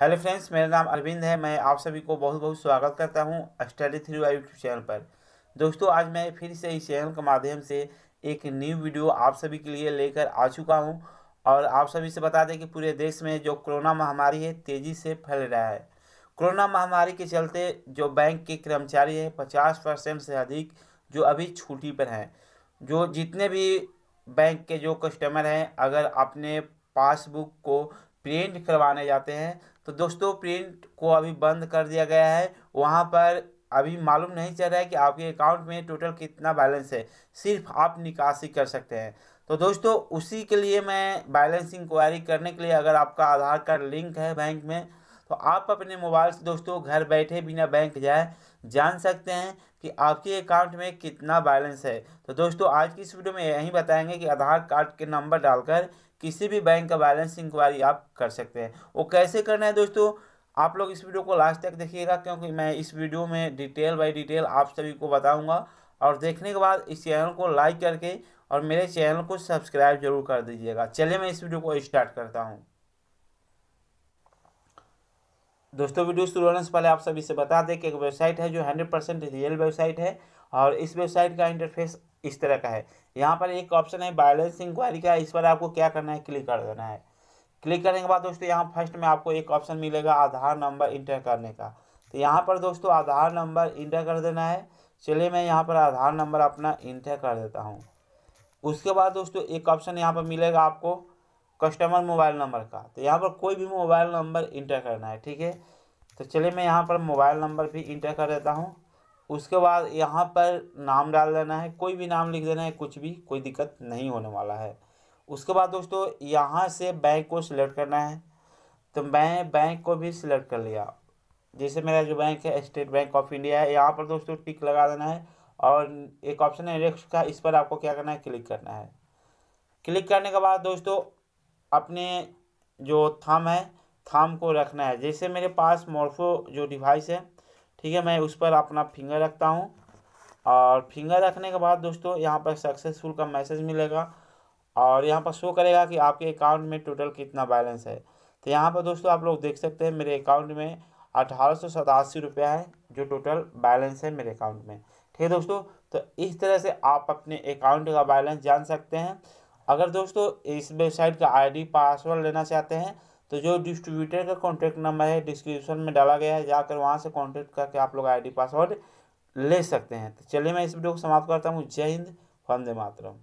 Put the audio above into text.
hello friends मेरा नाम अरविंद है मैं आप सभी को बहुत बहुत स्वागत करता हूं study through I YouTube channel पर दोस्तों आज मैं फिर से इस चैनल के माध्यम से एक न्यू वीडियो आप सभी के लिए लेकर आ चुका हूं और आप सभी से बता दें कि पूरे देश में जो कोरोना महामारी है तेज़ी से फैल रहा है कोरोना महामारी के चलते जो बैंक के कर्मचारी हैं पचास परसेंट से अधिक जो अभी छुट्टी पर हैं जो जितने भी बैंक के जो कस्टमर हैं अगर अपने पासबुक को प्रिंट करवाने जाते हैं तो दोस्तों प्रिंट को अभी बंद कर दिया गया है वहाँ पर अभी मालूम नहीं चल रहा है कि आपके अकाउंट में टोटल कितना बैलेंस है सिर्फ आप निकासी कर सकते हैं तो दोस्तों उसी के लिए मैं बैलेंस इंक्वायरी करने के लिए अगर आपका आधार कार्ड लिंक है बैंक में तो आप अपने मोबाइल से दोस्तों घर बैठे बिना बैंक जाए जान सकते हैं कि आपके अकाउंट में कितना बैलेंस है तो दोस्तों आज की इस वीडियो में यही बताएंगे कि आधार कार्ड के नंबर डालकर किसी भी बैंक का बैलेंस इंक्वायरी आप कर सकते हैं वो कैसे करना है दोस्तों आप लोग इस वीडियो को लास्ट तक देखिएगा क्योंकि मैं इस वीडियो में डिटेल बाई डिटेल आप सभी को बताऊँगा और देखने के बाद इस चैनल को लाइक करके और मेरे चैनल को सब्सक्राइब जरूर कर दीजिएगा चलिए मैं इस वीडियो को स्टार्ट करता हूँ दोस्तों वीडियो शुरू होने से पहले आप सभी से बता दें कि एक वेबसाइट है जो हंड्रेड परसेंट रियल वेबसाइट है और इस वेबसाइट का इंटरफेस इस तरह का है यहाँ पर एक ऑप्शन है बैलेंस इंक्वायरी का इस पर आपको क्या करना है क्लिक कर देना है क्लिक करने के बाद दोस्तों यहाँ फर्स्ट में आपको एक ऑप्शन मिलेगा आधार नंबर इंटर करने का तो यहाँ पर दोस्तों आधार नंबर इंटर कर देना है चलिए मैं यहाँ पर आधार नंबर अपना इंटर कर देता हूँ उसके बाद दोस्तों एक ऑप्शन यहाँ पर मिलेगा आपको कस्टमर मोबाइल नंबर का तो यहाँ पर कोई भी मोबाइल नंबर इंटर करना है ठीक है तो चलिए मैं यहाँ पर मोबाइल नंबर भी इंटर कर देता हूँ उसके बाद यहाँ पर नाम डाल देना है कोई भी नाम लिख देना है कुछ भी कोई दिक्कत नहीं होने वाला है उसके बाद दोस्तों यहाँ से बैंक को सिलेक्ट करना है तो मैं बैंक को भी सिलेक्ट कर लिया जैसे मेरा जो बैंक है स्टेट बैंक ऑफ इंडिया है यहाँ पर दोस्तों टिक लगा देना है और एक ऑप्शन है नेक्स्ट का इस पर आपको क्या करना है क्लिक करना है क्लिक करने के बाद दोस्तों अपने जो थाम है थाम को रखना है जैसे मेरे पास मोर्फो जो डिवाइस है ठीक है मैं उस पर अपना फिंगर रखता हूँ और फिंगर रखने के बाद दोस्तों यहाँ पर सक्सेसफुल का मैसेज मिलेगा और यहाँ पर शो करेगा कि आपके अकाउंट में टोटल कितना बैलेंस है तो यहाँ पर दोस्तों आप लोग देख सकते हैं मेरे अकाउंट में अठारह सौ सतासी रुपया है जो टोटल बैलेंस है मेरे अकाउंट में ठीक है दोस्तों तो इस तरह से आप अपने अकाउंट का बैलेंस जान सकते हैं अगर दोस्तों इस वेबसाइट का आईडी पासवर्ड लेना चाहते हैं तो जो डिस्ट्रीब्यूटर का कॉन्टैक्ट नंबर है डिस्क्रिप्शन में डाला गया है जाकर वहाँ से कॉन्टैक्ट करके आप लोग आई पासवर्ड ले सकते हैं तो चलिए मैं इस वीडियो को समाप्त करता हूँ जय हिंद वंदे मातरम